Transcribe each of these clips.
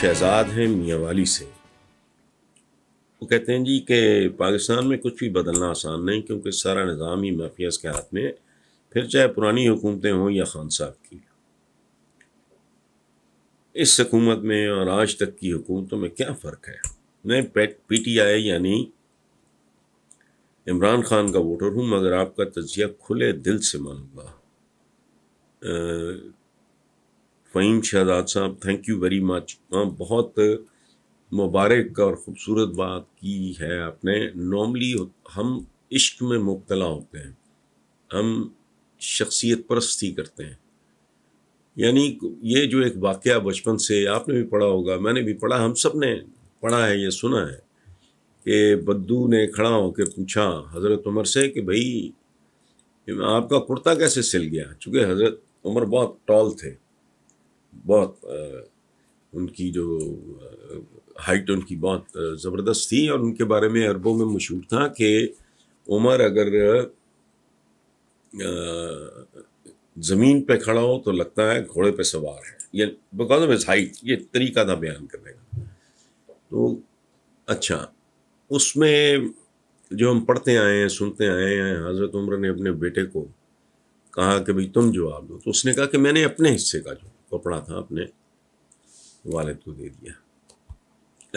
शहजाद हैं मियाँ वाली से वो कहते हैं जी कि पाकिस्तान में कुछ भी बदलना आसान नहीं क्योंकि सारा निज़ाम ही माफियाज के हाथ में फिर चाहे पुरानी हुकूमतें हों या खान साहब की इस हकूमत में और आज तक की हुकूमतों में क्या फ़र्क है मैं पी टी आई यानी इमरान खान का वोटर हूँ मगर आपका तजिया खुले दिल से मानूंगा फ़हीम शहजाद साहब थैंक यू वेरी मच हाँ बहुत मुबारक और ख़ूबसूरत बात की है आपने नॉर्मली हम इश्क में मुबतला होते हैं हम शख्सियत परस्ती करते हैं यानी ये जो एक वाक़ बचपन से आपने भी पढ़ा होगा मैंने भी पढ़ा हम सब ने पढ़ा है ये सुना है कि बद्दू ने खड़ा होकर पूछा हज़रत उमर से कि भाई आपका कुर्ता कैसे सिल गया चूँकि हज़रत उमर बहुत टॉल थे बहुत उनकी जो हाइट उनकी बहुत ज़बरदस्त थी और उनके बारे में अरबों में मशहूर था कि उमर अगर ज़मीन पे खड़ा हो तो लगता है घोड़े पे सवार है ये बिकॉज ऑफ इज हाइट ये तरीका था बयान करने का तो अच्छा उसमें जो हम पढ़ते आए हैं सुनते आए हैं हज़रत उम्र ने अपने बेटे को कहा कि भाई तुम जवाब दो तो उसने कहा कि मैंने अपने हिस्से का जवाब कपड़ा था अपने वाले को तो दे दिया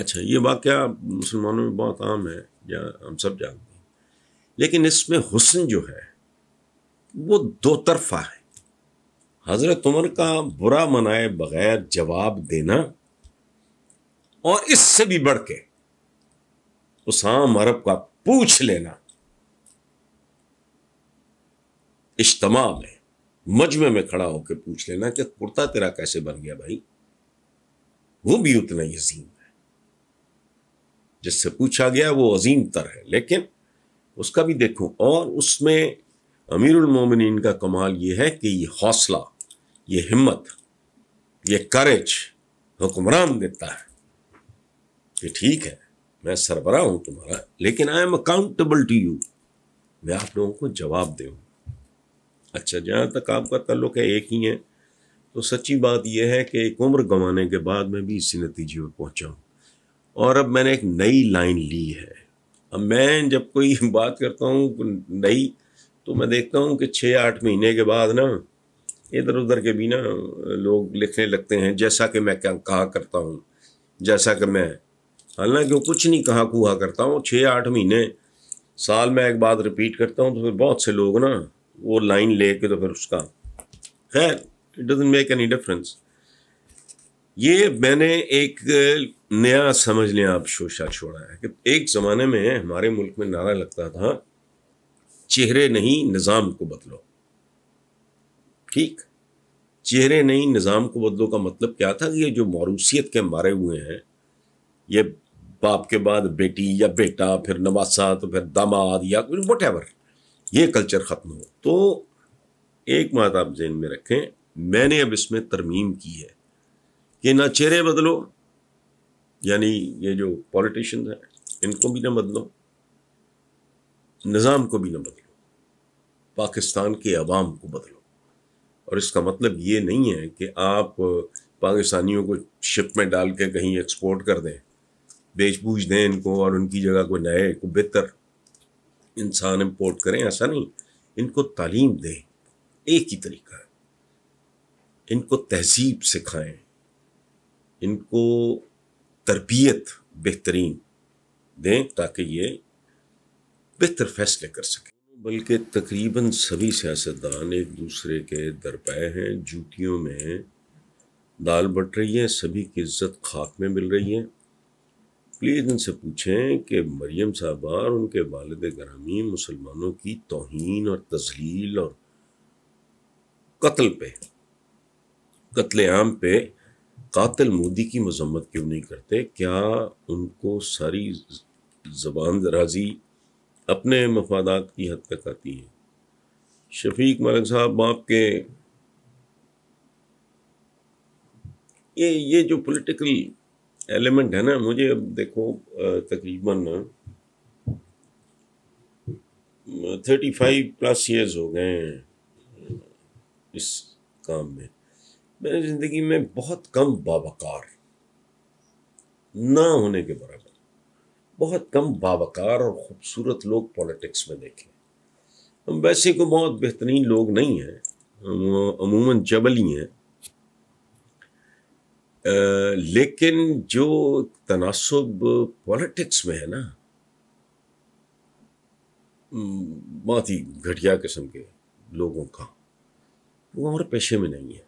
अच्छा ये वाक्य मुसलमानों में बहुत आम है या हम सब जानते हैं लेकिन इसमें हुसन जो है वो दो तरफा है हज़रत उमर का बुरा मनाए बगैर जवाब देना और इससे भी बढ़ के उसाम अरब का पूछ लेना इज्तमा में मजमे में खड़ा होकर पूछ लेना कि कुर्ता तेरा कैसे बन गया भाई वो भी उतना ही अजीम है जिससे पूछा गया वो अजीम तर है लेकिन उसका भी देखो और उसमें अमीरुल मोमिनीन का कमाल ये है कि ये हौसला ये हिम्मत ये करेज हुक्मरान देता है कि ठीक है मैं सरबरा हूं तुम्हारा लेकिन I am accountable to you मैं आप लोगों को जवाब दूँ अच्छा जहाँ तक आपका तल्लुक है एक ही है तो सच्ची बात यह है कि एक उम्र गंवाने के बाद मैं भी इसी नतीजे पर पहुँचा हूँ और अब मैंने एक नई लाइन ली है अब मैं जब कोई बात करता हूँ नई तो मैं देखता हूँ कि छः आठ महीने के बाद ना इधर उधर के भी ना लोग लिखने लगते हैं जैसा कि मैं क्या कहा करता हूँ जैसा कि मैं हालांकि कुछ नहीं कहा कुहा करता हूँ छः आठ महीने साल में एक बात रिपीट करता हूँ तो फिर बहुत से लोग ना वो लाइन ले के तो फिर उसका खैर it doesn't make any difference ये मैंने एक नया समझ लिया आप शोशा छोड़ा है कि एक ज़माने में हमारे मुल्क में नारा लगता था चेहरे नहीं निज़ाम को बदलो ठीक चेहरे नहीं निज़ाम को बदलो का मतलब क्या था कि ये जो मौरूसीत के मारे हुए हैं ये बाप के बाद बेटी या बेटा फिर नवासा तो फिर दामाद या कुछ वट एवर ये कल्चर ख़त्म हो तो एक बात आप जहन में रखें मैंने अब इसमें तरमीम की है कि ना चेहरे बदलो यानी ये जो पॉलिटिशन हैं इनको भी ना बदलो निज़ाम को भी ना बदलो पाकिस्तान के अवाम को बदलो और इसका मतलब ये नहीं है कि आप पाकिस्तानियों को शिप में डाल के कहीं एक्सपोर्ट कर दें बेच दें इनको और उनकी जगह कोई नए को बेहतर इंसान इम्पोर्ट करें ऐसा नहीं इनको तालीम दें एक ही तरीका है इनको तहजीब सिखाएं इनको तरबियत बेहतरीन दें ताकि ये बेहतर फैसले कर सकें बल्कि तकरीबन सभी सियासतदान एक दूसरे के दरपाए हैं जूतियों में दाल बट रही है सभी की इज्जत खाक में मिल रही है प्लीज़ इनसे पूछें कि मरियम साहबा और उनके वालद ग्रामी मुसलमानों की तोहन और तजलील और कत्ल पे कत्लेआम पे कातिल मोदी की मजम्मत क्यों नहीं करते क्या उनको सारी जबान दराजी अपने मफादात की हद तक आती है शफीक मलिक साहब आपके ये ये जो पॉलिटिकल एलिमेंट है ना मुझे अब देखो तकरीबन थर्टी फाइव प्लस ईयर्स हो गए हैं इस काम में मैंने ज़िंदगी में बहुत कम बाबकार ना होने के बराबर बहुत कम बाबकार और ख़ूबसूरत लोग पॉलिटिक्स में देखे हम वैसे को बहुत बेहतरीन लोग नहीं हैं अमूमन जबली हैं लेकिन जो तनासब पॉलिटिक्स में है ना बहुत ही घटिया किस्म के लोगों का वो हमारे पेशे में नहीं है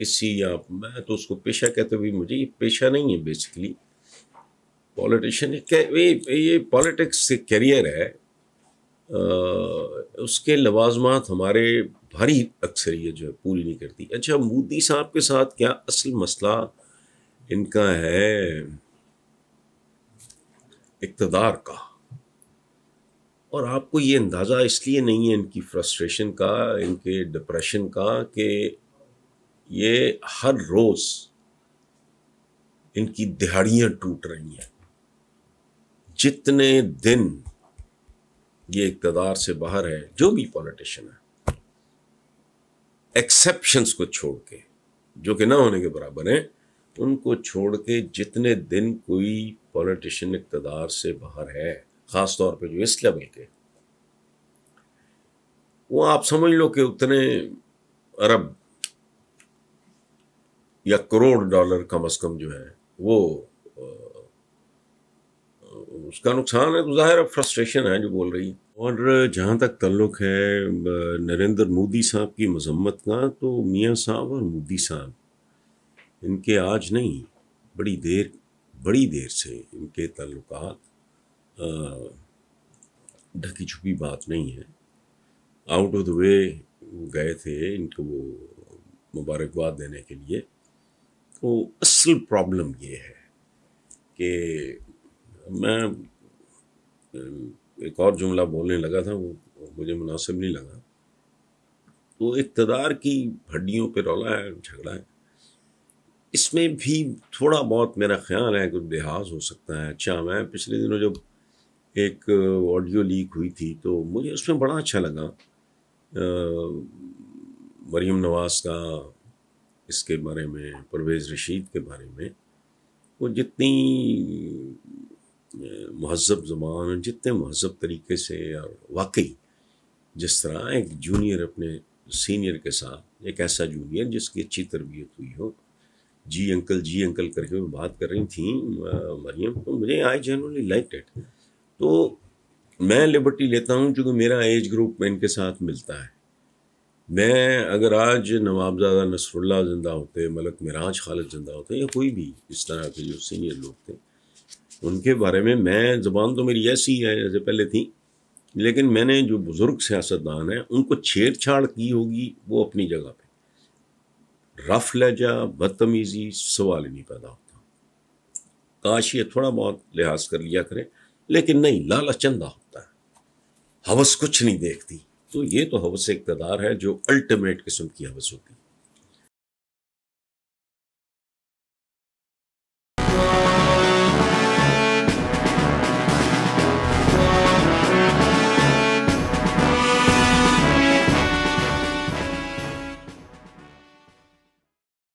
इसी या मैं तो उसको पेशा कहते हुए मुझे ये पेशा नहीं है बेसिकली पॉलिटिशियन ये पॉलिटिक्स से करियर है आ, उसके लवाजमात हमारे भारी अक्सरियत जो है पूरी नहीं करती अच्छा मोदी साहब के साथ क्या असल मसला इनका है इकतदार का और आपको ये अंदाज़ा इसलिए नहीं है इनकी फ्रस्ट्रेशन का इनके डिप्रेशन का कि ये हर रोज़ इनकी दिहाड़ियाँ टूट रही हैं जितने दिन ये इकतदार से बाहर है जो भी पॉलिटिशन है एक्सेप्शंस को छोड़ के जो कि ना होने के बराबर हैं उनको छोड़ के जितने दिन कोई पॉलिटिशियन इकतदार से बाहर है ख़ास तौर पे जो इस लेवल के वो आप समझ लो कि उतने अरब या करोड़ डॉलर कम अज़ कम जो है वो उसका नुकसान है तो ज़ाहिर फ्रस्ट्रेशन है जो बोल रही है और जहाँ तक तल्लुक है नरेंद्र मोदी साहब की मजम्मत का तो मियाँ साहब और मोदी साहब इनके आज नहीं बड़ी देर बड़ी देर से इनके तल्लुक ढकी छुपी बात नहीं है आउट ऑफ द वे वो गए थे इनको वो मुबारकबाद देने के लिए तो असल प्रॉब्लम ये है कि मैं एक और जुमला बोलने लगा था वो मुझे मुनासिब नहीं लगा तो इकतदार की हड्डियों पे रौला है झगड़ा है इसमें भी थोड़ा बहुत मेरा ख्याल है कि लिहाज हो सकता है अच्छा मैं पिछले दिनों जब एक ऑडियो लीक हुई थी तो मुझे उसमें बड़ा अच्छा लगा मरीम नवाज़ का इसके बारे में परवेज़ रशीद के बारे में वो जितनी महजब ज़बान जितने महजब तरीके से और वाकई जिस तरह एक जूनियर अपने सीनियर के साथ एक ऐसा जूनियर जिसकी अच्छी तरबियत हुई हो जी अंकल जी अंकल करके मैं बात कर रही थी मरियम तो मुझे आई जनरली लाइक इट तो मैं लिबर्टी लेता हूँ चूँकि मेरा एज ग्रुप इनके साथ मिलता है मैं अगर आज नवाबजादा नसरुल्ला ज़िंदा होते मलक मिराज खालिद ज़िंदा होते या कोई भी इस तरह के जो सीनियर लोग थे उनके बारे में मैं ज़बान तो मेरी ऐसी है जैसे पहले थी लेकिन मैंने जो बुज़ुर्ग सियासतदान हैं उनको छेड़छाड़ की होगी वो अपनी जगह पे रफ लहजा बदतमीज़ी सवाल ही नहीं पैदा होता काश ये थोड़ा बहुत लिहाज कर लिया करें लेकिन नहीं लाल चंदा होता है हवस कुछ नहीं देखती तो ये तो हवस इकतदार है जो अल्टीमेट किस्म की हवस होती है